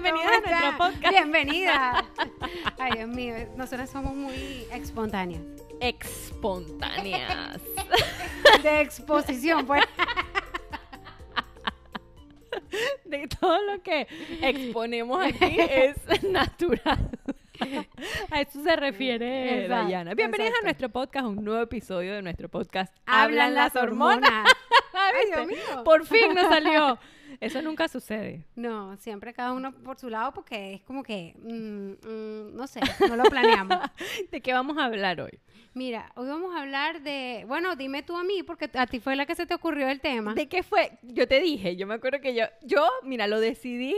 bienvenida a nuestro podcast. Bienvenida. Ay, Dios mío, nosotras somos muy espontáneas. Espontáneas. De exposición, pues. De todo lo que exponemos aquí es natural. A eso se refiere Dayana. Bienvenidas a nuestro podcast, un nuevo episodio de nuestro podcast. Hablan, las hormonas. hormonas. Ay, Dios mío. Por fin nos salió. Eso nunca sucede. No, siempre cada uno por su lado porque es como que, mm, mm, no sé, no lo planeamos. ¿De qué vamos a hablar hoy? Mira, hoy vamos a hablar de, bueno, dime tú a mí porque a ti fue la que se te ocurrió el tema. ¿De qué fue? Yo te dije, yo me acuerdo que yo, yo, mira, lo decidí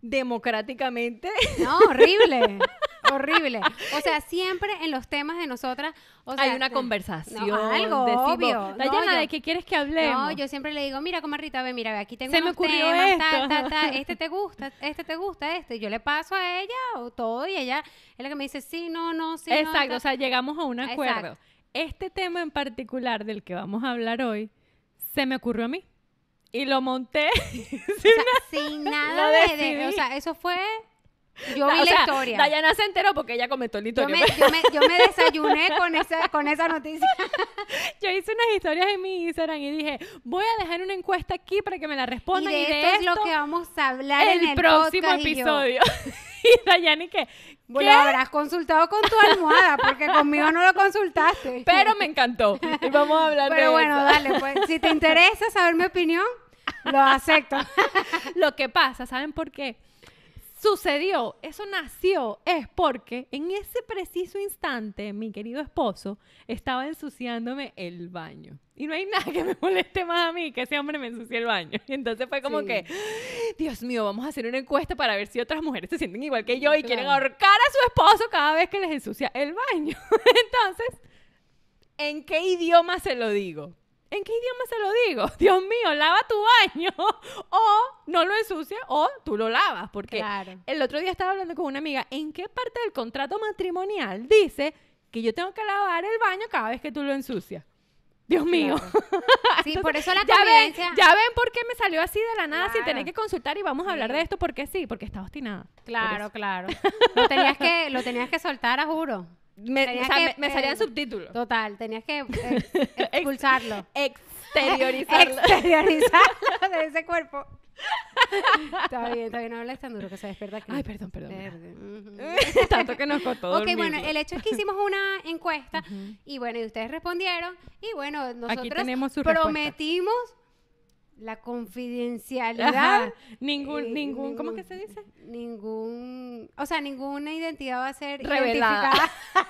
democráticamente. No, horrible. horrible. O sea, siempre en los temas de nosotras hay una conversación. algo, decimos, obvio. nada, ¿de qué quieres que hable No, yo siempre le digo, mira, comarrita, ve, mira, aquí tengo Se me ocurrió este te gusta, este te gusta, este. Yo le paso a ella o todo y ella es la que me dice, sí, no, no, sí, Exacto, o sea, llegamos a un acuerdo. Este tema en particular del que vamos a hablar hoy, se me ocurrió a mí y lo monté sin, nada, de, o sea eso fue Yo vi la sea, historia. Dayana se enteró porque ella comentó el Yo me, yo desayuné con esa, con esa noticia. yo hice unas historias en mi Instagram y dije, voy a dejar una encuesta aquí para que me la respondan. Y esto, es lo que vamos a hablar el en el próximo episodio. Y, Dayani, que... Lo habrás consultado con tu almohada porque conmigo no lo consultaste. Pero me encantó. Y vamos a hablar de Pero bueno, dale, pues si te interesa saber mi opinión, lo acepto. lo que pasa, ¿saben por qué? sucedió, eso nació, es porque en ese preciso instante mi querido esposo estaba ensuciándome el baño. Y no hay nada que me moleste más a mí que ese hombre me ensucie el baño. Y entonces fue como que, Dios mío, vamos a hacer una encuesta para ver si otras mujeres se sienten igual que yo y quieren ahorcar a su esposo cada vez que les ensucia el baño. entonces, ¿en qué idioma se lo digo? ¿En qué idioma se lo digo? Dios mío, lava tu baño o no lo ensucia, o tú lo lavas. Porque el otro día estaba hablando con una amiga, ¿en qué parte del contrato matrimonial dice que yo tengo que lavar el baño cada vez que tú lo ensucias? Dios mío. Sí, por eso la ya Ven, ya ven por qué me salió así de la nada sin tener que consultar y vamos a hablar de esto porque sí, porque está obstinada. Claro, claro. Lo tenías que, lo tenías que soltar, a juro me, o que, me, salían em, subtítulos. Total, tenías que em, expulsarlo. Exteriorizarlo. Exteriorizarlo de ese cuerpo. está bien, está bien, no hables tan duro que se despierta aquí. Ay, perdón, perdón. Tanto que nos costó Ok, bueno, el hecho es que hicimos una encuesta y bueno, y ustedes respondieron y bueno, nosotros prometimos la confidencialidad. Ningún, eh, ningún, ¿cómo que se dice? Ningún, o sea, ninguna identidad va a ser Revelada. identificada.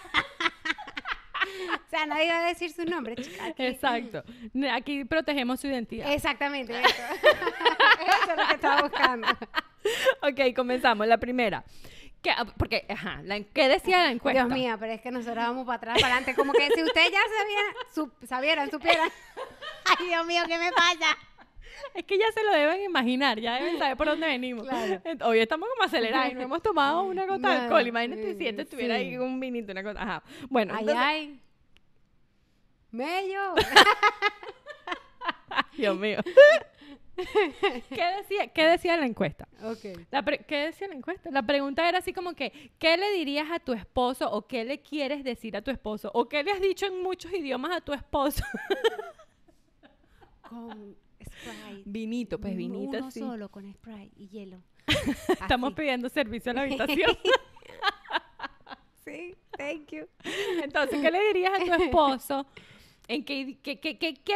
o sea, nadie va a decir su nombre, Exacto. Aquí protegemos su identidad. Exactamente. Eso, es lo que estaba buscando. ok, comenzamos. La primera. ¿Qué, ah, porque, ajá, decía la encuesta? Dios mío, pero es que nosotros vamos para atrás, para adelante. Como que si ustedes ya sabían, sabieran, supieran. Ay, Dios mío, ¿qué me pasa? Es que ya se lo deben imaginar, ya deben saber por dónde venimos. Hoy estamos como acelerados y no hemos tomado una gota de alcohol. Imagínate si este estuviera ahí un vinito, una gota. Ajá. Bueno, ay, ay. Mello. Dios mío. ¿Qué decía, decía la encuesta? Okay. ¿Qué decía la encuesta? La pregunta era así como que, ¿qué le dirías a tu esposo o qué le quieres decir a tu esposo o qué le has dicho en muchos idiomas a tu esposo? Con Vinito, pues vinito. Uno solo con Sprite y hielo. Estamos pidiendo servicio a la habitación. sí, thank you. Entonces, ¿qué le dirías a tu esposo? ¿En qué, qué, quieres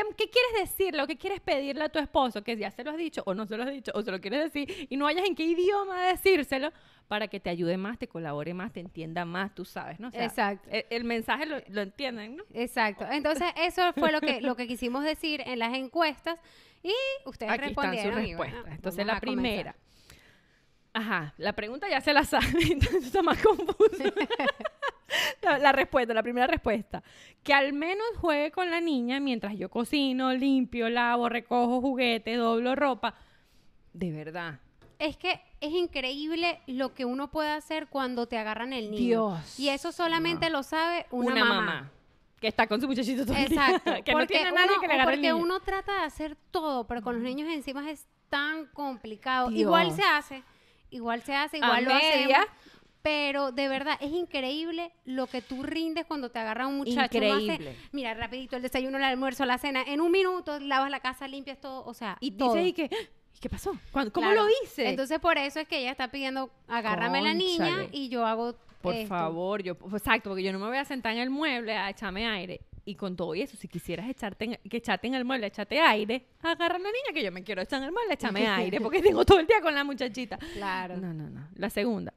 decirle o qué quieres pedirle a tu esposo? Que ya se lo has dicho o no se lo has dicho o se lo quieres decir y no hayas en qué idioma decírselo para que te ayude más, te colabore más, te entienda más, tú sabes, ¿no? Exacto. E, el, mensaje lo, entienden, ¿no? Exacto. Entonces, eso fue lo que, lo que quisimos decir en las encuestas. Y ustedes Aquí respondieron. Están sus Entonces, la primera. Ajá, la pregunta ya se la sabe, entonces está más confuso. la, respuesta, la primera respuesta. Que al menos juegue con la niña mientras yo cocino, limpio, lavo, recojo juguetes, doblo ropa. De verdad. Es que es increíble lo que uno puede hacer cuando te agarran el niño. Dios. Y eso solamente lo sabe una, mamá que está con su muchachito todo Exacto. que porque no tiene nadie uno, que le Porque uno trata de hacer todo, pero con los niños encima es tan complicado. Igual se hace, igual se hace, igual lo media. Pero de verdad es increíble lo que tú rindes cuando te agarra un muchacho. Increíble. mira, rapidito el desayuno, el almuerzo, la cena. En un minuto lavas la casa, limpias todo, o sea. Y dices y que ¿Qué pasó? ¿Cómo lo hice? Entonces por eso es que ella está pidiendo, agárrame la niña y yo hago por favor, yo, exacto, porque yo no me voy a sentar en el mueble a echarme aire. Y con todo eso, si quisieras echarte en, que echarte en el mueble, echate aire, agarra a la niña que yo me quiero echar en el mueble, echame aire, porque tengo todo el día con la muchachita. Claro. No, no, no. La segunda,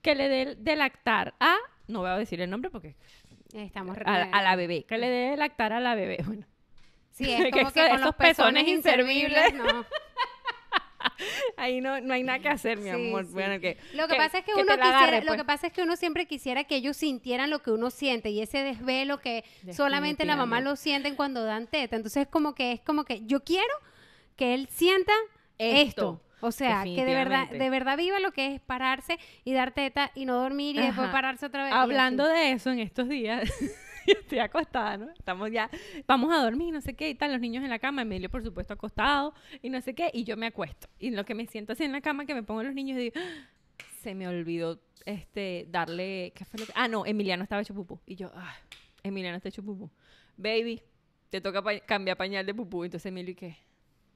que le dé de, lactar a, no voy a decir el nombre porque... Estamos a, la bebé, que le dé de lactar a la bebé. Bueno, Sí, es como que, con los pezones, inservibles, Ahí no, no hay nada que hacer, mi amor. lo que, pasa es que, uno lo pues. que pasa es que uno siempre quisiera que ellos sintieran lo que uno siente y ese desvelo que solamente la mamá lo siente cuando dan teta. Entonces es como que es como que yo quiero que él sienta esto. O sea, que de verdad, de verdad viva lo que es pararse y dar teta y no dormir y después pararse otra vez. Hablando de eso en estos días. estoy acostada, ¿no? Estamos ya, vamos a dormir, no sé qué, y están los niños en la cama, Emilio, por supuesto, acostado, y no sé qué, y yo me acuesto. Y lo que me siento así en la cama, que me pongo los niños y digo, ah, se me olvidó este, darle, ¿qué fue lo que? Ah, no, Emiliano estaba hecho pupú. Y yo, ah, Emiliano está hecho pupú. Baby, te toca cambiar pañal de pupú. Entonces Emilio, ¿y qué?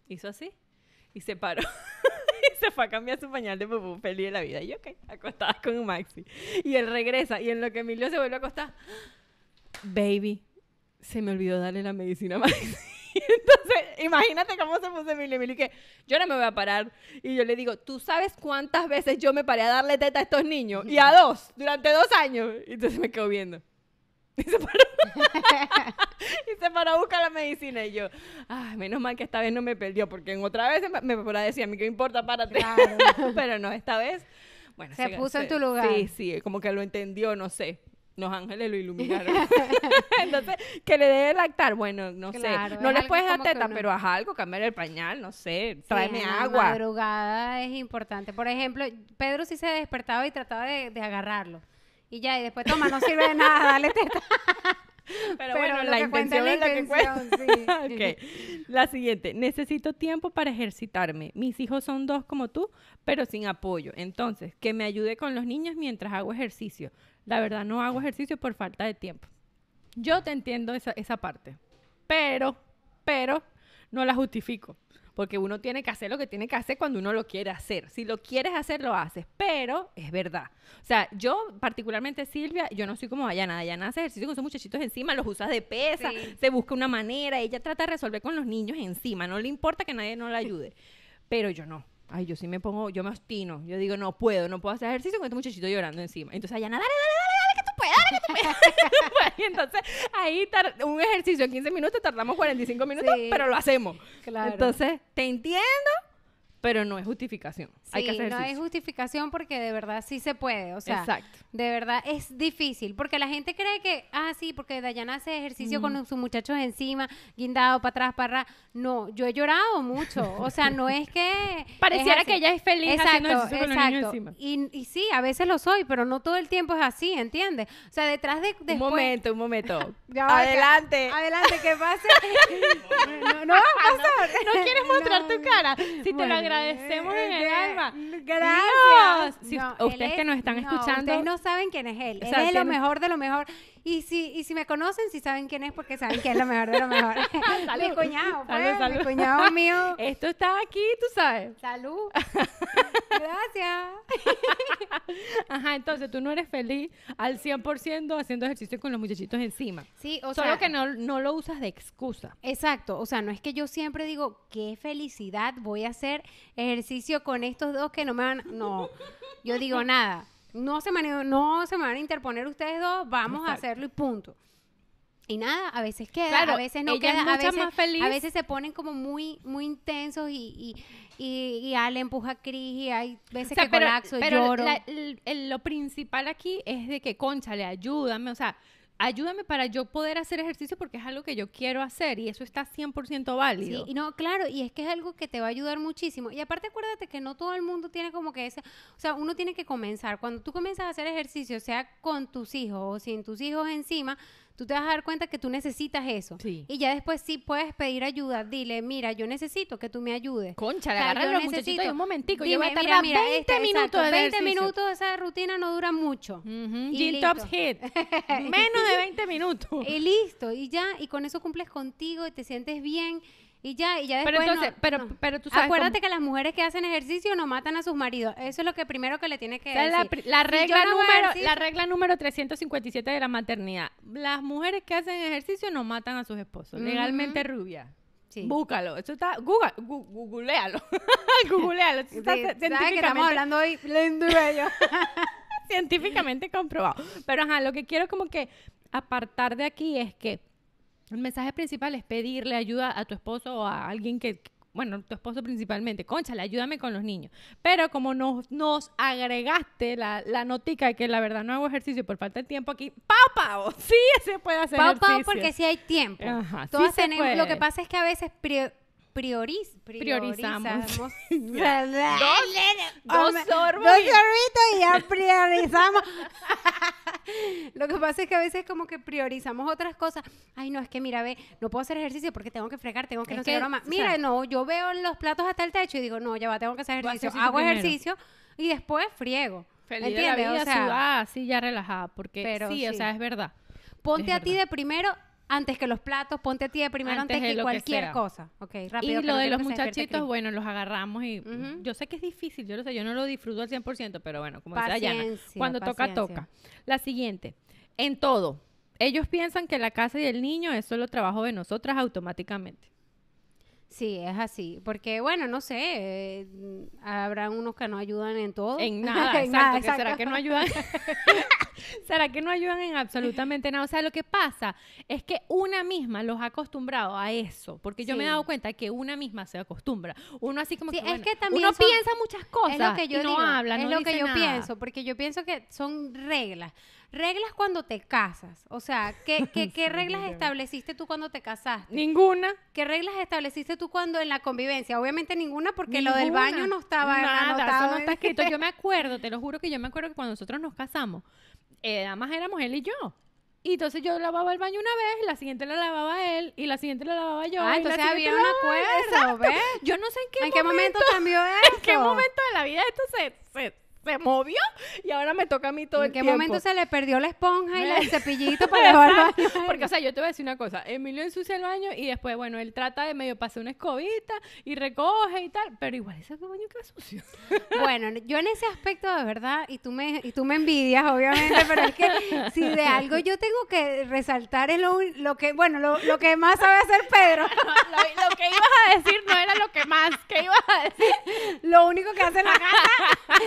Hizo así y se paró. Y se fue a cambiar su pañal de pupú, feliz de la vida. Y yo, ¿qué? acostada con maxi. Y él regresa, y en lo que Emilio se vuelve a acostar, baby, se me olvidó darle la medicina Entonces, imagínate cómo se puso Emilio. Emilio que yo no me voy a parar. Y yo le digo, ¿tú sabes cuántas veces yo me paré a darle teta a estos niños? Y a dos, durante dos años. Y entonces me quedo viendo. Y se paró. y se paró a buscar la medicina. Y yo, ay, menos mal que esta vez no me perdió, porque en otra vez me paró a decir, a mí qué importa, párate. Claro. Pero no, esta vez. Bueno, se, puso en tu lugar. Sí, sí, como que lo entendió, no sé los ángeles lo iluminaron. Entonces, que le debe lactar, bueno, no sé. No le puedes dar teta, pero haz algo, cambiar el pañal, no sé, tráeme agua. La madrugada es importante. Por ejemplo, Pedro sí se despertaba y trataba de, de agarrarlo. Y ya, y después, toma, no sirve de nada, dale teta. Pero, bueno, la intención es la que La siguiente. Necesito tiempo para ejercitarme. Mis hijos son dos como tú, pero sin apoyo. Entonces, que me ayude con los niños mientras hago ejercicio. La verdad, no hago ejercicio por falta de tiempo. Yo te entiendo esa, esa parte. Pero, pero, no la justifico porque uno tiene que hacer lo que tiene que hacer cuando uno lo quiere hacer. Si lo quieres hacer, lo haces, pero es verdad. O sea, yo particularmente, Silvia, yo no soy como Dayana. Dayana hace ejercicio con esos muchachitos encima, los usa de pesa, se busca una manera, ella trata de resolver con los niños encima, no le importa que nadie no la ayude, pero yo no. Ay, yo sí me pongo, yo me obstino. Yo digo, no puedo, no puedo hacer ejercicio con este muchachito llorando encima. Entonces, Ayana, dale, dale, dale que tú y entonces ahí un ejercicio de 15 minutos, tardamos 45 minutos, pero lo hacemos. Claro. Entonces, te entiendo, pero no es justificación. Sí, Hay que no es justificación porque de verdad sí se puede, o sea, Exacto. de verdad es difícil, porque la gente cree que, ah, sí, porque Dayana hace ejercicio con sus muchachos encima, guindado para atrás, para atrás. No, yo he llorado mucho, o sea, no es que... Pareciera que ella es feliz exacto, haciendo exacto. los niños encima. Y, y, sí, a veces lo soy, pero no todo el tiempo es así, ¿entiendes? O sea, detrás de... Un momento, un momento. adelante. adelante, que pase. no, no, va a pasar. Ah, no, quieres mostrar tu cara. Si te lo agradecemos en el alma. Gracias. ustedes que nos están escuchando. Ustedes no saben quién es él. él es lo mejor de lo mejor. Y si, y si me conocen, si saben quién es, porque saben que es lo mejor de lo mejor. mi cuñado, pues, mi cuñado mío. Esto está aquí, tú sabes. Salud. Gracias. Ajá, entonces tú no eres feliz al 100% haciendo ejercicio con los muchachitos encima. Sí, o sea. Solo que no, no lo usas de excusa. Exacto. O sea, no es que yo siempre digo, qué felicidad voy a hacer ejercicio con estos dos que no me van. No. Yo digo nada no se, man, no se van a interponer ustedes dos, vamos a hacerlo y punto. Y nada, a veces queda, a veces no queda, a veces, se ponen como muy, muy intensos y, y, y, empuja a Cris y hay veces que colapso, pero lloro. lo principal aquí es de que, concha, le ayúdame, o sea, ayúdame para yo poder hacer ejercicio porque es algo que yo quiero hacer y eso está 100% válido. Sí, y no, claro, y es que es algo que te va a ayudar muchísimo. Y aparte acuérdate que no todo el mundo tiene como que ese, o sea, uno tiene que comenzar. Cuando tú comienzas a hacer ejercicio, sea con tus hijos o sin tus hijos encima, tú te vas a dar cuenta que tú necesitas eso. Y ya después sí puedes pedir ayuda. Dile, mira, yo necesito que tú me ayudes. Concha, agarra un momentico. yo voy a tardar 20 minutos de 20 minutos de esa rutina no dura mucho. Tops Hit. Menos de 20 minutos. y listo. Y ya, y con eso cumples contigo y te sientes bien. Y ya, y ya después. Pero pero, tú ah, Acuérdate que las mujeres que hacen ejercicio no matan a sus maridos. Eso es lo que primero que le tiene que decir. La, regla número, la regla número 357 de la maternidad. Las mujeres que hacen ejercicio no matan a sus esposos. Legalmente rubia. Sí. Búscalo. Eso está. googlealo. googlealo. científicamente... científicamente comprobado. Pero ajá, lo que quiero como que apartar de aquí es que el mensaje principal es pedirle ayuda a tu esposo o a alguien que, bueno, tu esposo principalmente, conchale, ayúdame con los niños. Pero como nos, nos agregaste la, la notica de que la verdad no hago ejercicio por falta de tiempo aquí, ¡pau, pau! Sí se puede hacer pau, porque sí hay tiempo. Ajá, lo que pasa es que a veces prioriz, priorizamos. dos, dos sorbos. Dos sorbitos y ya priorizamos. Lo que pasa es que a veces como que priorizamos otras cosas. Ay, no, es que mira, ve, no puedo hacer ejercicio porque tengo que fregar, tengo que no no sé más. Mira, no, yo veo los platos hasta el techo y digo, no, ya va, tengo que hacer ejercicio. Hago ejercicio y después friego. Feliz ¿Entiendes? De la o sea, ya relajada, porque sí, o sea, es verdad. Ponte a ti de primero antes que los platos, ponte a ti primero antes, que, cualquier cosa. Y lo de los muchachitos, bueno, los agarramos y yo sé que es difícil, yo lo sé, yo no lo disfruto al 100%, pero bueno, como dice Ayana, cuando toca, toca. La siguiente, en todo, ellos piensan que la casa y el niño es solo trabajo de nosotras automáticamente. Sí, es así. Porque, bueno, no sé, eh, habrá habrán unos que no ayudan en todo. En nada, ¿Será que no ayudan? ¿Será que no ayudan en absolutamente nada? O sea, lo que pasa es que una misma los ha acostumbrado a eso. Porque yo me he dado cuenta que una misma se acostumbra. Uno así como que, piensa muchas cosas es lo que yo no digo, habla, Es lo que yo pienso, porque yo pienso que son reglas. Reglas cuando te casas. O sea, ¿qué, qué, reglas estableciste tú cuando te casaste? Ninguna. ¿Qué reglas estableciste tú cuando en la convivencia? Obviamente ninguna, porque lo del baño no estaba no está escrito. Yo me acuerdo, te lo juro que yo me acuerdo que cuando nosotros nos casamos, eh, éramos él y yo. Y entonces yo lavaba el baño una vez, la siguiente la lavaba él y la siguiente la lavaba yo. Ah, entonces había un acuerdo, ¿ves? Yo no sé en qué, momento, qué momento cambió eso. En qué momento de la vida esto se se movió y ahora me toca a mí todo el tiempo. ¿En qué momento se le perdió la esponja y el cepillito para llevar baño? Porque, o sea, yo te voy a decir una cosa. Emilio ensucia el baño y después, bueno, él trata de medio pasar una escobita y recoge y tal, pero igual ese baño queda sucio. Bueno, yo en ese aspecto, de verdad, y tú me, y tú me envidias, obviamente, pero es que si de algo yo tengo que resaltar es lo, que, bueno, lo, lo, que más sabe hacer Pedro. lo, que ibas a decir no era lo que más, que ibas a decir? Lo único que hace la gata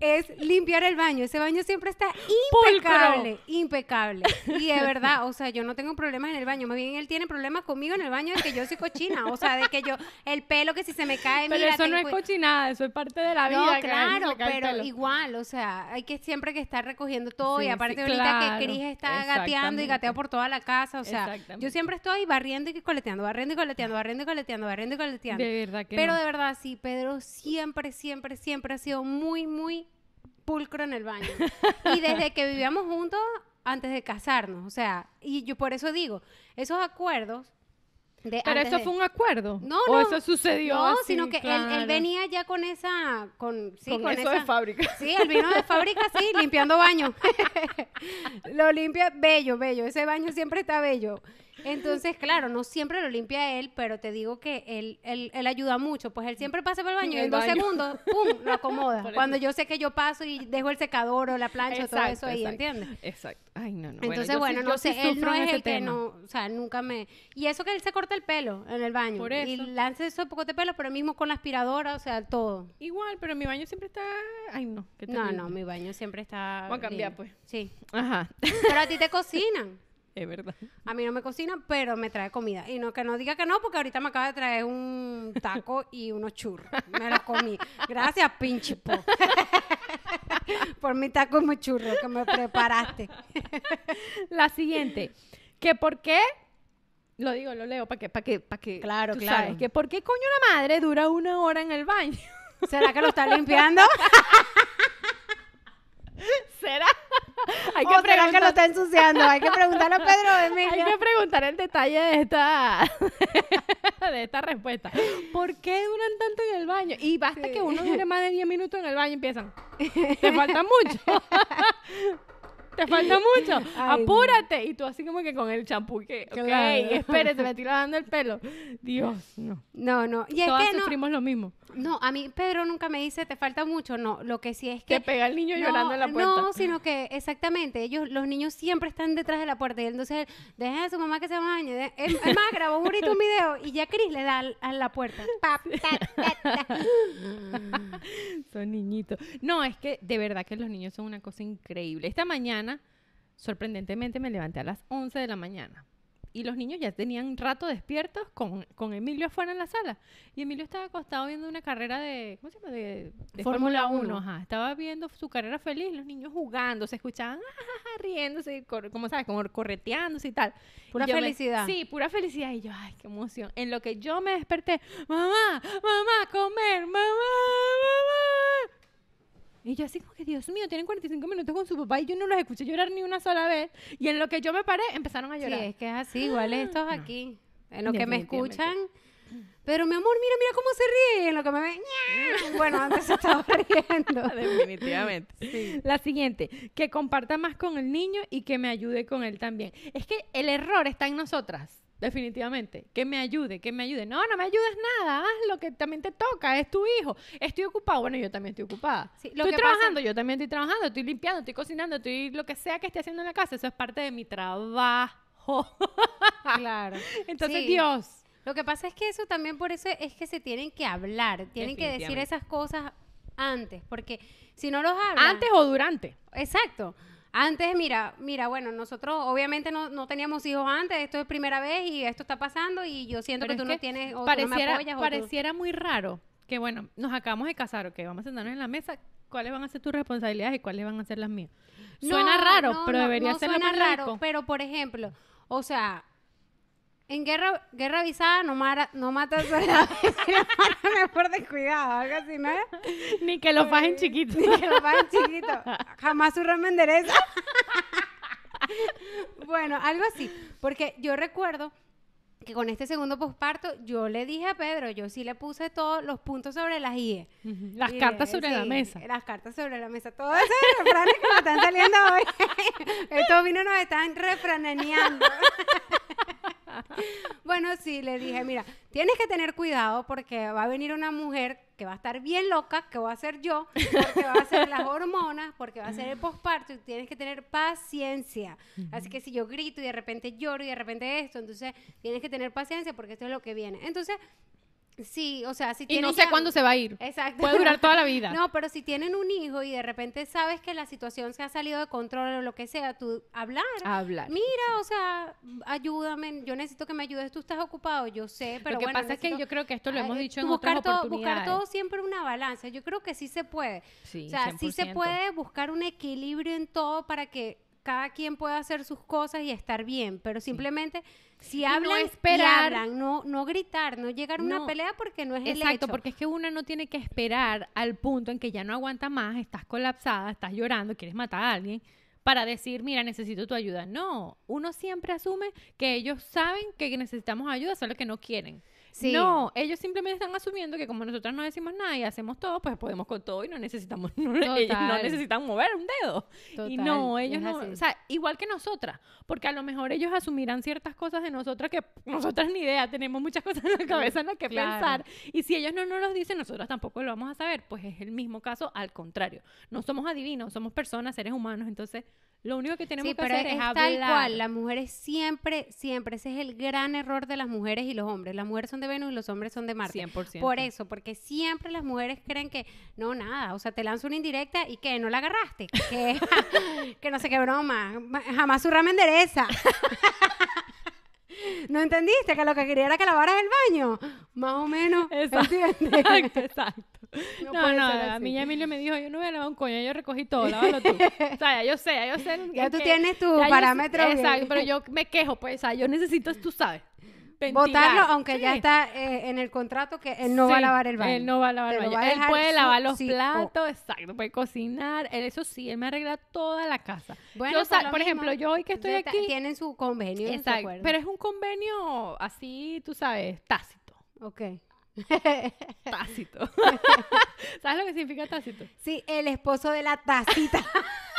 es limpiar el baño. Ese baño siempre está impecable, impecable. Y de verdad, o sea, yo no tengo problemas en el baño. Más bien él tiene problemas conmigo en el baño de que yo soy cochina. O sea, de que yo, el pelo que si se me cae, pero eso no es cochinada, eso es parte de la vida. claro, pero igual, o sea, hay que siempre que estar recogiendo todo. y aparte ahorita que Cris está gateando y gatea por toda la casa. O sea, yo siempre estoy barriendo y coleteando, barriendo y coleteando, barriendo y coleteando, barriendo y coleteando. De verdad que Pero de verdad, sí, Pedro siempre, siempre, siempre ha sido muy, muy pulcro en el baño. Y desde que vivíamos juntos, antes de casarnos, o sea, y yo por eso digo, esos acuerdos de pero eso fue un acuerdo. No, no. eso sucedió. No, sino que él, venía ya con esa. Con, eso de fábrica. Sí, él vino de fábrica, sí, limpiando baño. Lo limpia bello, bello. Ese baño siempre está bello. Entonces, claro, no siempre lo limpia él, pero te digo que él, él, él ayuda mucho. Pues él siempre pasa por el baño y en dos segundos, ¡pum!, lo acomoda. Cuando yo sé que yo paso y dejo el secador o la plancha o todo eso ahí, ¿entiendes? Exacto. Ay, no, no. Entonces, bueno, no sé, él no es el que no, o sea, nunca me... Y eso que él se corta el pelo en el baño. Por eso. Y lanza esos poco de pelo, pero mismo con la aspiradora, o sea, todo. Igual, pero mi baño siempre está... Ay, no. No, no, mi baño siempre está... Va a cambiar, pues. Sí. Ajá. Pero a ti te cocinan. Es verdad. A mí no me cocina, pero me trae comida. Y no que no diga que no, porque ahorita me acaba de traer un taco y unos churros. Me los comí. Gracias, pinche po. Por mi taco y mi churro que me preparaste. La siguiente. Que por qué lo digo, lo leo para que, para que, para que. Claro, claro. Sabes que ¿por qué coño la madre dura una hora en el baño? ¿Será que lo está limpiando? ¿Será? hay que preguntar que está ensuciando. Hay que preguntarle a Pedro Hay que preguntar el detalle de esta, de esta respuesta. ¿Por qué duran tanto en el baño? Y basta que uno dure más de 10 minutos en el baño y empiezan. Te falta mucho te falta mucho, apúrate. Y tú así como que con el champú que, ok, espérate, me estoy lavando el pelo. Dios, no. No, no. Y es que sufrimos lo mismo. No, a mí Pedro nunca me dice, te falta mucho. No, lo que sí es que... Te pega el niño llorando en la puerta. No, sino que exactamente, ellos, los niños siempre están detrás de la puerta. Y entonces, deja a su mamá que se bañe es, más, grabó un bonito un video y ya Cris le da a la puerta. son niñitos. No, es que de verdad que los niños son una cosa increíble. Esta mañana, sorprendentemente, me levanté a las 11 de la mañana y los niños ya tenían rato despiertos con, Emilio afuera en la sala. Y Emilio estaba acostado viendo una carrera de, ¿cómo se llama? De, Fórmula 1. Estaba viendo su carrera feliz, los niños jugando, se escuchaban ah, riéndose, como sabes, como correteándose y tal. Pura felicidad. sí, pura felicidad. Y yo, ay, qué emoción. En lo que yo me desperté, mamá, mamá, comer, mamá, mamá. Y yo así como que, Dios mío, tienen 45 minutos con su papá y yo no los escuché llorar ni una sola vez. Y en lo que yo me paré, empezaron a llorar. Sí, es que es así, igual ah. estos aquí. En lo que me escuchan. Pero mi amor, mira, mira cómo se ríe. En lo que me ven. bueno, antes estaba riendo. Definitivamente. La siguiente, que comparta más con el niño y que me ayude con él también. Es que el error está en nosotras definitivamente. Que me ayude, que me ayude. No, no me ayudes nada, haz lo que también te toca, es tu hijo. Estoy ocupado, bueno, yo también estoy ocupada. lo estoy trabajando, yo también estoy trabajando, estoy limpiando, estoy cocinando, estoy lo que sea que esté haciendo en la casa, eso es parte de mi trabajo. claro. Entonces, Dios. Lo que pasa es que eso también por eso es que se tienen que hablar, tienen que decir esas cosas antes, porque si no los hablan... Antes o durante. Exacto. Antes, mira, mira, bueno, nosotros obviamente no, no teníamos hijos antes, esto es primera vez y esto está pasando y yo siento que tú no tienes pareciera, pareciera muy raro que bueno, nos acabamos de casar, ok, vamos a sentarnos en la mesa, cuáles van a ser tus responsabilidades y cuáles van a ser las mías. suena raro, pero debería ser raro, pero por ejemplo, o sea, en guerra, guerra avisada no, mata no matas por descuidado, algo así, ¿no? Ni que lo paguen eh, chiquito. Ni que lo fajen chiquito. Jamás su me endereza. bueno, algo así. Porque yo recuerdo que con este segundo posparto yo le dije a Pedro, yo sí le puse todos los puntos sobre las IE. Las cartas sobre la mesa. Las cartas sobre la mesa. Todos esos refranes que me están saliendo hoy. Estos vinos nos están refraneneando. bueno, sí, le dije, mira, tienes que tener cuidado porque va a venir una mujer que va a estar bien loca, que voy a ser yo, porque va a ser las hormonas, porque va a ser el posparto y tienes que tener paciencia. Así que si yo grito y de repente lloro y de repente esto, entonces tienes que tener paciencia porque esto es lo que viene. Entonces, Sí, o sea, si Y no sé cuándo se va a ir. Exacto. Puede durar toda la vida. No, pero si tienen un hijo y de repente sabes que la situación se ha salido de control o lo que sea, tú hablar. Hablar. Mira, o sea, ayúdame, yo necesito que me ayudes, tú estás ocupado, yo sé, pero Lo que pasa es que yo creo que esto lo hemos eh, dicho en buscar todo, Buscar todo siempre una balanza. Yo creo que sí se puede. Sí, o sea, sí se puede buscar un equilibrio en todo para que cada quien puede hacer sus cosas y estar bien, pero simplemente si hablan, no esperar, no, no gritar, no llegar a una pelea porque no es el Exacto, porque es que una no tiene que esperar al punto en que ya no aguanta más, estás colapsada, estás llorando, quieres matar a alguien para decir, mira, necesito tu ayuda. No, uno siempre asume que ellos saben que necesitamos ayuda, solo que no quieren. No, ellos simplemente están asumiendo que como nosotras no decimos nada y hacemos todo, pues podemos con todo y no necesitamos, no, necesitan mover un dedo. Y no, ellos no, o sea, igual que nosotras, porque a lo mejor ellos asumirán ciertas cosas de nosotras que nosotras ni idea, tenemos muchas cosas en la cabeza en las que pensar y si ellos no nos los dicen, nosotras tampoco lo vamos a saber, pues es el mismo caso al contrario. No somos adivinos, somos personas, seres humanos, entonces lo único que tenemos que hacer es, hablar. tal cual, las mujeres siempre, siempre, ese es el gran error de las mujeres y los hombres. Las mujeres son de Venus y los hombres son de Marte. 100%. Por eso, porque siempre las mujeres creen que, no, nada, o sea, te lanzo una indirecta y que no la agarraste, que, no sé qué broma, jamás su rama endereza. ¿No entendiste que lo que quería era que lavaras el baño? Más o menos. Exacto. Exacto. No, no, no a mí Emilio me dijo, yo no voy a lavar un coño, yo recogí todo, lávalo tú. o sea, yo sé, ya yo sé. Ya tú tienes tu parámetro. exacto, pero yo me quejo, pues, o sea, yo necesito, tú sabes. Ventilar. Votarlo, aunque ya está eh, en el contrato que él no va a lavar el baño. Él no va a lavar el baño. él puede lavar los platos, exacto, puede cocinar. Él, eso sí, él me arregla toda la casa. Bueno, yo, por, por ejemplo, yo hoy que estoy aquí. Tienen su convenio. Exacto. Pero es un convenio así, tú sabes, tácito. Ok. Tácito. ¿Sabes lo que significa tácito? Sí, el esposo de la tacita.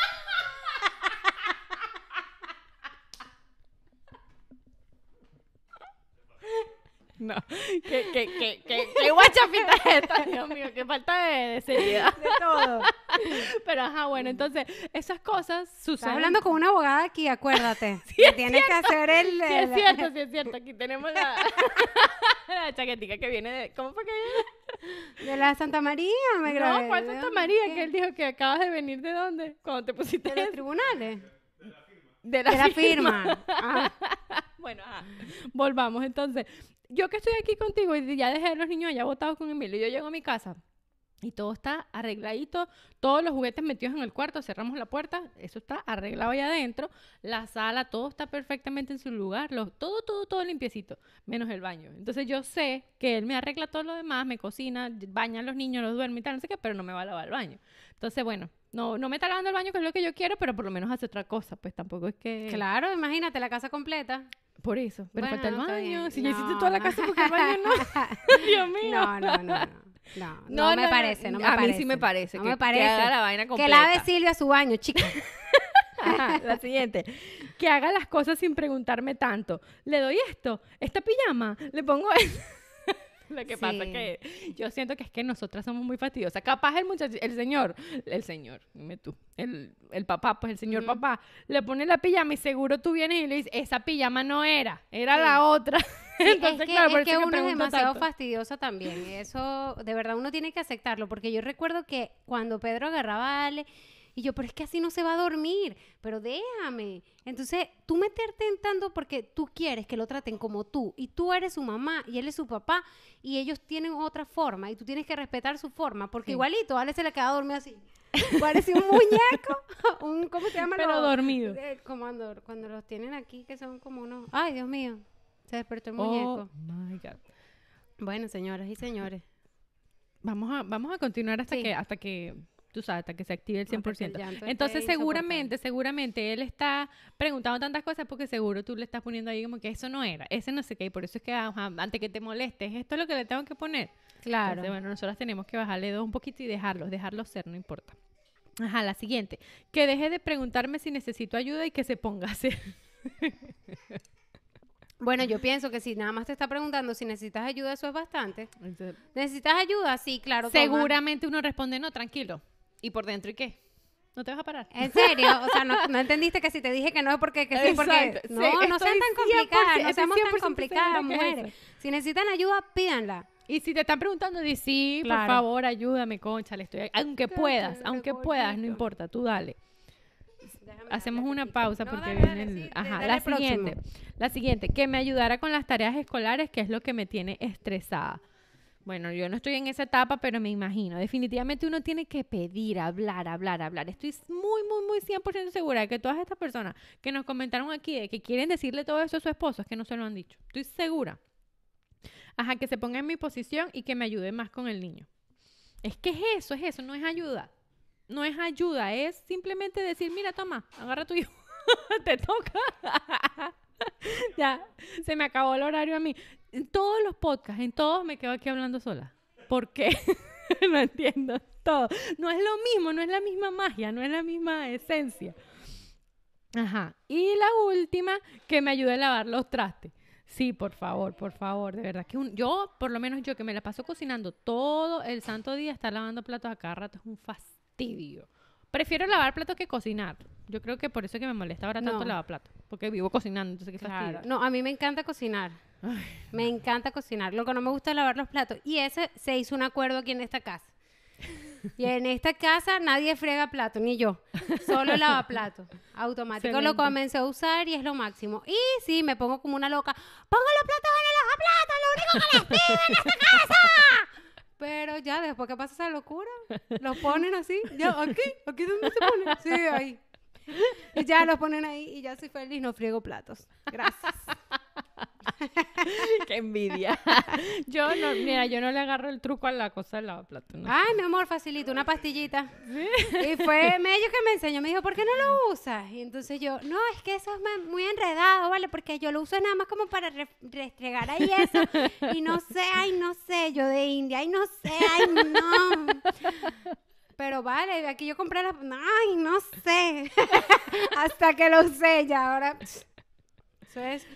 No, qué, qué, qué, qué, qué guachafita es esta, Dios mío, qué falta de, seriedad. De todo. Pero ajá, bueno, entonces, esas cosas suceden. Estás hablando con una abogada aquí, acuérdate. sí, que tienes que hacer el. Sí, es cierto, sí, es cierto. Aquí tenemos la, la chaquetica que viene de. ¿Cómo fue que viene? De la Santa María, me grabé. No, ¿cuál Santa María? Que él dijo que acabas de venir de dónde? Cuando te pusiste. De los tribunales. De la, firma. de la firma. Ah. bueno, ajá. volvamos entonces yo que estoy aquí contigo y ya dejé a los niños allá botados con Emilio, yo llego a mi casa y todo está arregladito, todos los juguetes metidos en el cuarto, cerramos la puerta, eso está arreglado allá adentro, la sala, todo está perfectamente en su lugar, todo, todo, todo limpiecito, menos el baño. Entonces yo sé que él me arregla todo lo demás, me cocina, baña a los niños, los duerme y tal, no sé qué, pero no me va a lavar el baño. Entonces, bueno, no, no me está lavando el baño, que es lo que yo quiero, pero por lo menos hace otra cosa, pues tampoco es que... Claro, imagínate la casa completa. Por eso, pero falta el baño. Si no, hiciste toda la casa, porque el baño no. Dios mío. No, no, no. no. No, no, me parece, no me parece. A mí sí me parece. que, me parece. Que haga la vaina completa. Que lave Silvia su baño, chica. la siguiente. Que haga las cosas sin preguntarme tanto. ¿Le doy esto? ¿Esta pijama? ¿Le pongo esto? Lo que pasa que yo siento que es que nosotras somos muy fastidiosas. Capaz el muchacho, el señor, el señor, dime tú, el, papá, pues el señor papá, le pone la pijama y seguro tú vienes y le dices, esa pijama no era, era la otra. Entonces, es que, es que uno es demasiado fastidiosa fastidioso también. Eso, de verdad, uno tiene que aceptarlo. Porque yo recuerdo que cuando Pedro agarraba a Ale, y yo, pero es que así no se va a dormir, pero déjame. Entonces, tú meterte en tanto porque tú quieres que lo traten como tú, y tú eres su mamá, y él es su papá, y ellos tienen otra forma, y tú tienes que respetar su forma, porque igualito, Ale se le queda dormido así. Parece un muñeco, un, ¿cómo se llama? Pero dormido. Eh, cuando, los tienen aquí, que son como unos, ay, Dios mío, se despertó el muñeco. oh, My God. Bueno, señoras y señores. Vamos a, vamos a continuar hasta que hasta que tú sabes, hasta que se active el 100%. Entonces, seguramente, seguramente él está preguntando tantas cosas porque seguro tú le estás poniendo ahí como que eso no era, ese no sé qué, y por eso es que antes que te molestes, esto es lo que le tengo que poner. Claro. bueno, nosotras tenemos que bajarle dos un poquito y dejarlos, dejarlos ser, no importa. Ajá, la siguiente. Que deje de preguntarme si necesito ayuda y que se ponga a hacer. Bueno, yo pienso que si nada más te está preguntando si necesitas ayuda, eso es bastante. ¿Necesitas ayuda? Sí, claro. Seguramente uno responde, no, tranquilo. ¿Y por dentro y qué? ¿No te vas a parar? ¿En serio? O sea, no, entendiste que si te dije que no es porque... no, no sean tan complicadas, no seamos tan complicadas, mujeres. si necesitan ayuda, pídanla. Y si te están preguntando, di sí, por favor, ayúdame, concha, le estoy... Aunque puedas, aunque puedas, no importa, tú dale. Hacemos una pausa porque viene Ajá, la siguiente. La siguiente, que me ayudara con las tareas escolares, que es lo que me tiene estresada. Bueno, yo no estoy en esa etapa, pero me imagino. Definitivamente uno tiene que pedir, hablar, hablar, hablar. Estoy muy, muy, muy 100% segura de que todas estas personas que nos comentaron aquí de que quieren decirle todo eso a su esposo es que no se lo han dicho. Estoy segura. Ajá, que se ponga en mi posición y que me ayude más con el niño. Es que es eso, es eso, no es ayuda. No es ayuda, es simplemente decir, mira, toma, agarra tu hijo, te toca. ya, se me acabó el horario a mí. En todos los podcasts, en todos me quedo aquí hablando sola. ¿Por qué? no entiendo todo. No es lo mismo, no es la misma magia, no es la misma esencia. Ajá. Y la última, que me ayude a lavar los trastes. Sí, por favor, por favor, de verdad que yo, por lo menos yo que me la paso cocinando todo el santo día, estar lavando platos a cada rato es un fastidio. Prefiero lavar platos que cocinar. Yo creo que por eso es que me molesta ahora tanto lavar platos, porque vivo cocinando, entonces qué fastidio. No, a mí me encanta cocinar. Me encanta cocinar. Lo que no me gusta es lavar los platos. Y ese se hizo un acuerdo aquí en esta casa. Y en esta casa nadie frega platos ni yo. Solo lava platos Automático lo comencé a usar y es lo máximo. Y sí, me pongo como una loca. ¡Pongo los platos en el plato! ¡Lo único que les pido en esta casa! Pero ya, después que pasa esa locura, los ponen así. Ya, aquí, aquí donde se ponen. Sí, ahí. Y ya los ponen ahí y ya soy feliz, no friego platos. Gracias. Qué envidia. Yo no, mira, yo no le agarro el truco a la cosa de la No Ay, mi amor, facilito, una pastillita. Y fue medio que me enseñó, me dijo, ¿por qué no lo usas? Y entonces yo, no, es que eso es muy enredado, ¿vale? Porque yo lo uso nada más como para restregar ahí eso. Y no sé, ay, no sé, yo de India, ay, no sé, ay, no. Pero vale, aquí yo compré la... Ay, no sé. Hasta que lo usé ya, ahora...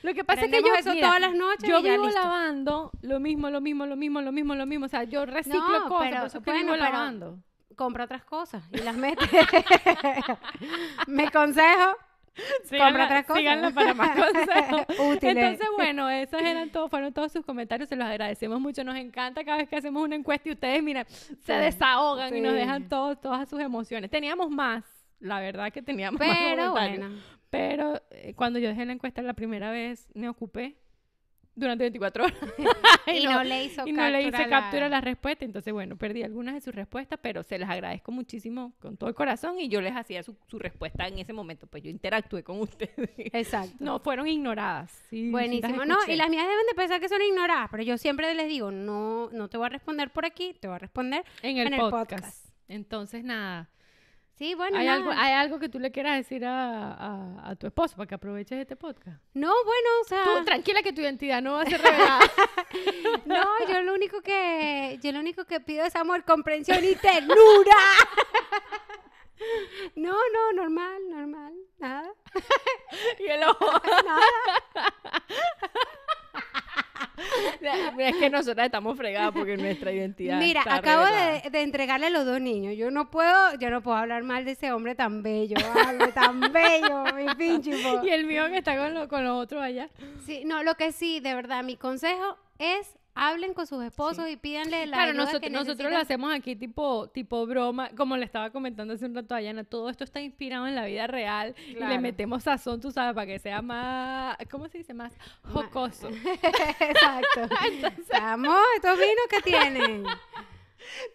Lo que pasa es que yo eso todas las noches. Yo vengo lavando lo mismo, lo mismo, lo mismo, lo mismo, lo mismo. O sea, yo reciclo cosas, por eso lavando. Compra otras cosas y las mete. Me consejo. compra otras cosas. para más consejos. Entonces, bueno, esos eran todos, fueron todos sus comentarios, se los agradecemos mucho, nos encanta cada vez que hacemos una encuesta y ustedes, mira, se desahogan y nos dejan todos, todas sus emociones. Teníamos más, la verdad que teníamos más comentarios. Pero eh, cuando yo dejé la encuesta la primera vez, me ocupé durante 24 horas. y, no, le hizo y no le hice captura a la respuesta. Entonces, bueno, perdí algunas de sus respuestas, pero se las agradezco muchísimo con todo el corazón y yo les hacía su, respuesta en ese momento. Pues yo interactué con ustedes. Exacto. No, fueron ignoradas. Sí, Buenísimo. no, y las mías deben de pensar que son ignoradas, pero yo siempre les digo, no, no te voy a responder por aquí, te voy a responder en el, podcast. Entonces, nada. Sí, bueno. ¿Hay, algo, ¿Hay algo que tú le quieras decir a, tu esposo para que aproveches este podcast? No, bueno, o sea. Tú tranquila que tu identidad no va a ser revelada. no, yo lo único que. Yo lo único que pido es amor, comprensión y ternura. no, no, normal, normal, nada. y el ojo es que nosotras estamos fregadas porque nuestra identidad. Mira, acabo de, entregarle los dos niños. Yo no puedo, yo no puedo hablar mal de ese hombre tan bello, tan bello, mi pinche. Y el mío que está con, con los otros allá. Sí, no, lo que sí, de verdad, mi consejo es hablen con sus esposos y pídanle la claro, nosotros, nosotros lo hacemos aquí tipo, tipo broma, como le estaba comentando hace un rato a todo esto está inspirado en la vida real y le metemos sazón, tú sabes, para que sea más, ¿cómo se dice? Más jocoso. Exacto. Vamos, estos vinos que tienen.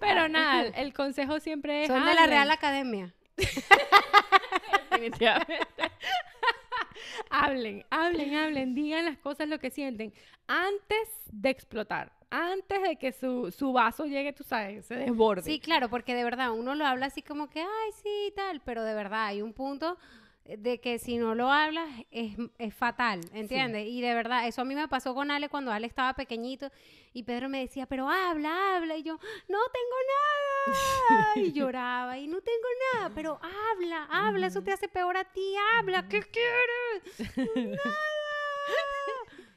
Pero ah. nada, el consejo siempre es... Son de la Real Academia. Definitivamente hablen, hablen, hablen, digan las cosas lo que sienten antes de explotar. Antes de que su, su vaso llegue, tú sabes, se desborde. Sí, claro, porque de verdad uno lo habla así como que, ay, sí, tal, pero de verdad hay un punto de que si no lo hablas es, es fatal, ¿entiendes? Y de verdad, eso a mí me pasó con Ale cuando Ale estaba pequeñito y Pedro me decía, pero habla, habla, y yo, no tengo nada, y lloraba, y no tengo nada, pero habla, habla, eso te hace peor a ti, habla, ¿qué quieres? Nada.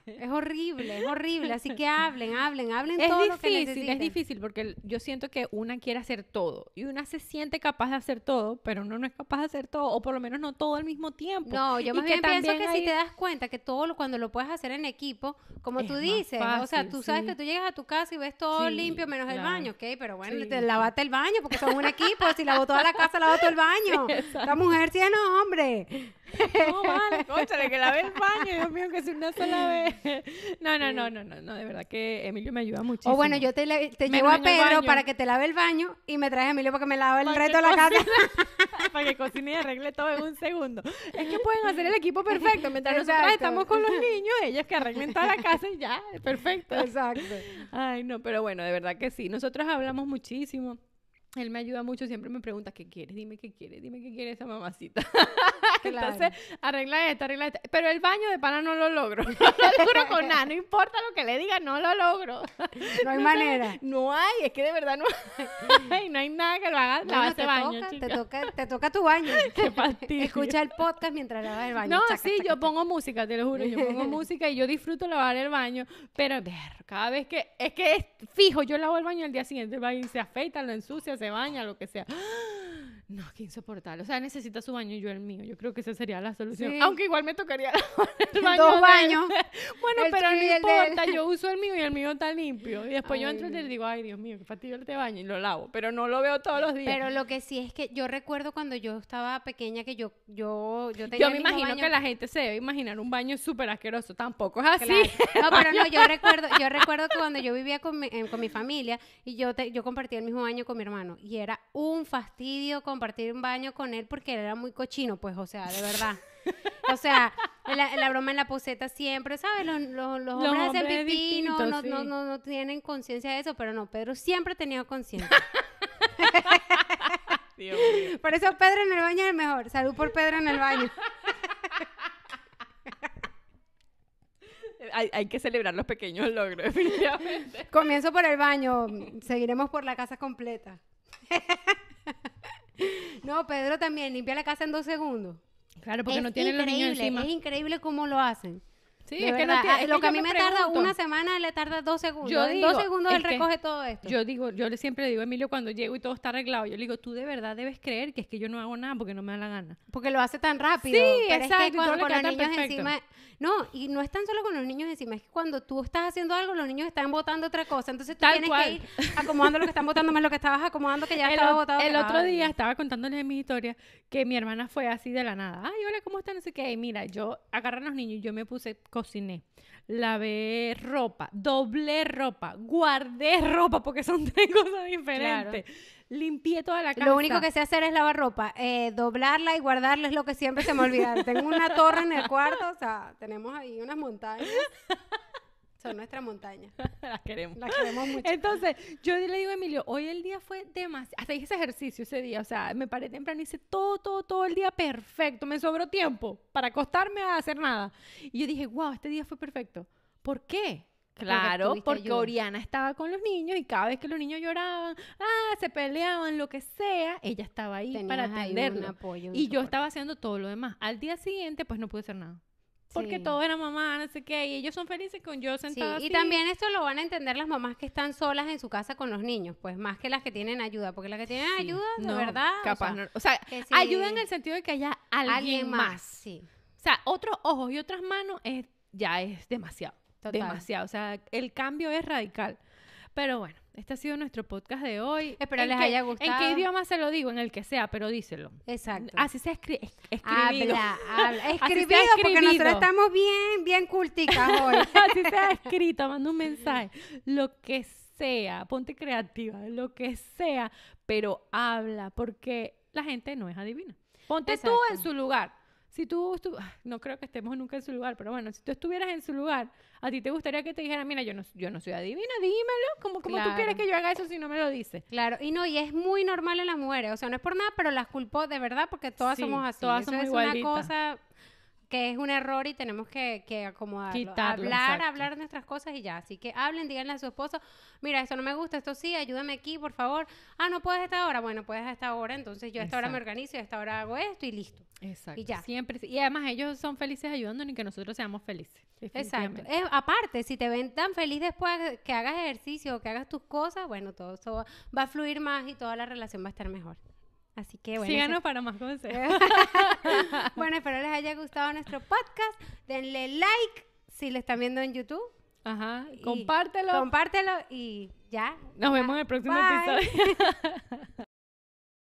Es horrible, es horrible. Así que hablen, hablen, hablen es todo difícil, lo que Es difícil porque yo siento que una quiere hacer todo y una se siente capaz de hacer todo, pero uno no es capaz de hacer todo, o por lo menos no todo al mismo tiempo. No, yo más bien pienso que si te das cuenta que todo cuando lo puedes hacer en equipo, como tú dices, o sea, tú sabes que tú llegas a tu casa y ves todo limpio menos el baño, ¿ok? Pero bueno, te lavaste el baño porque somos un equipo. si lavó toda la casa, lavó todo el baño. la mujer tiene no, hombre. No, vale, que lave el baño, Dios mío, que es una sola vez. No, no, no, no, no, no, de verdad que Emilio me ayuda muchísimo. O bueno, yo te, llevo a Pedro para que te lave el baño y me traes a Emilio para que me lave el resto de la casa. para que cocine y arregle todo en un segundo. Es que pueden hacer el equipo perfecto. Mientras nosotros estamos con los niños, ellas que arreglen toda la casa y ya, perfecto. Exacto. Ay, no, pero bueno, de verdad que sí. Nosotros hablamos muchísimo. Él me ayuda mucho, siempre me pregunta, ¿qué quieres? Dime qué quieres, dime qué quiere esa mamacita. Entonces, arregla esto, arregla esto. Pero el baño de pana no lo logro. No lo logro con nada. No importa lo que le diga, no lo logro. No hay manera. No hay, es que de verdad no hay. No hay nada que lo haga. No, este te, baño, toca, te, toca, te toca tu baño. Escucha el podcast mientras lavas el baño. No, sí, yo pongo música, te lo juro. Yo pongo música y yo disfruto lavar el baño. Pero, ver, cada vez que. Es que es fijo, yo lavo el baño el día siguiente. El baño se afeita, lo ensucia, se baña, lo que sea no, qué insoportable. O sea, necesita su baño y yo el mío. Yo creo que esa sería la solución. Aunque igual me tocaría el baño. Dos baños. bueno, pero no importa. Yo uso el mío y el mío está limpio. Y después yo entro y le digo, ay, Dios mío, qué fastidio te este baño. Y lo lavo. Pero no lo veo todos los días. Pero lo que sí es que yo recuerdo cuando yo estaba pequeña que yo, yo, yo tenía. Yo me imagino que la gente se debe imaginar un baño súper asqueroso. Tampoco es así. No, pero no, yo recuerdo, yo recuerdo que cuando yo vivía con mi, eh, mi familia y yo, yo compartía el mismo baño con mi hermano. Y era un fastidio compartir un baño con él porque él era muy cochino, pues, o sea, de verdad. O sea, la, broma en la poseta siempre, ¿sabes? Los, hombres, hacen pipí, no, tienen conciencia de eso, pero no, Pedro siempre ha tenido conciencia. Por eso Pedro en el baño es el mejor. Salud por Pedro en el baño. Hay, hay, que celebrar los pequeños logros, definitivamente. Comienzo por el baño, seguiremos por la casa completa. no, Pedro también limpia la casa en dos segundos. Claro, porque no tiene los niños encima. Es increíble cómo lo hacen. Ah, es Lo que, a mí me, tarda una semana, le tarda dos segundos. dos segundos él recoge todo esto. Yo digo, yo le siempre le digo a Emilio cuando llego y todo está arreglado, yo le digo, tú de verdad debes creer que es que yo no hago nada porque no me da la gana. Porque lo hace tan rápido. Sí, exacto, los niños No, y no es tan solo con los niños encima, es que cuando tú estás haciendo algo, los niños están votando otra cosa. Entonces tú tienes que ir acomodando lo que están votando más lo que estabas acomodando que ya estaba botado. El otro día estaba contándoles en mi historia que mi hermana fue así de la nada. Ay, hola, ¿cómo están? No sé qué. Mira, yo agarran los niños yo me puse cociné, lavé ropa, doblé ropa, guardé ropa, porque son tres cosas diferentes. Limpié toda la casa. Lo único que sé hacer es lavar ropa. Eh, doblarla y guardarla es lo que siempre se me olvida. Tengo una torre en el cuarto, o sea, tenemos ahí unas montañas. Son nuestra montaña. Las queremos. Las queremos mucho. Entonces, yo le digo a Emilio, hoy el día fue demasiado. Hasta ese ejercicio ese día. O sea, me paré temprano y hice todo, todo, todo el día perfecto. Me sobró tiempo para acostarme a hacer nada. Y yo dije, wow, este día fue perfecto. ¿Por qué? Claro, porque, Oriana estaba con los niños y cada vez que los niños lloraban, ah, se peleaban, lo que sea, ella estaba ahí para atenderlo. apoyo, y yo estaba haciendo todo lo demás. Al día siguiente, pues no pude hacer nada porque todos todo era mamá, no sé qué, y ellos son felices con yo sentada. Sí. Y también esto lo van a entender las mamás que están solas en su casa con los niños, pues más que las que tienen ayuda, porque las que tienen ayuda, de no, verdad. Capaz, o sea, ayuda en el sentido de que haya alguien, más. O sea, otros ojos y otras manos es, ya es demasiado. Demasiado. O sea, el cambio es radical. Pero bueno, este ha sido nuestro podcast de hoy. Espero les haya gustado. ¿En qué idioma se lo digo? En el que sea, pero díselo. Exacto. Así se escribe. Habla, habla. Escribido, porque nosotros estamos bien, bien culticas hoy. Así sea escrito, manda un mensaje. Lo que sea, ponte creativa, lo que sea, pero habla, porque la gente no es adivina. Ponte tú en su lugar si tú, ah, no creo que estemos nunca en su lugar, pero bueno, si tú estuvieras en su lugar, a ti te gustaría que te dijera, mira, yo no, yo no soy adivina, dímelo, como, como tú quieres que yo haga eso si no me lo dices. Claro, y no, y es muy normal en las mujeres, o sea, no es por nada, pero las culpo de verdad porque todas somos así. Todas somos es una cosa que es un error y tenemos que, que acomodarlo. hablar, hablar nuestras cosas y ya. Así que hablen, díganle a su esposo, mira, esto no me gusta, esto sí, ayúdame aquí, por favor. Ah, no puedes a esta hora. Bueno, puedes a esta hora, entonces yo a esta hora me organizo y a esta hora hago esto y listo. Exacto. Y ya. Siempre. Y además ellos son felices ayudando ni que nosotros seamos felices. Exacto. aparte, si te ven tan feliz después que hagas ejercicio que hagas tus cosas, bueno, todo eso va a fluir más y toda la relación va a estar mejor. Así que bueno. Síganos para más consejos. bueno, espero les haya gustado nuestro podcast. Denle like si lo están viendo en YouTube. Ajá. compártelo. Compártelo y ya. Nos vemos en el próximo episodio.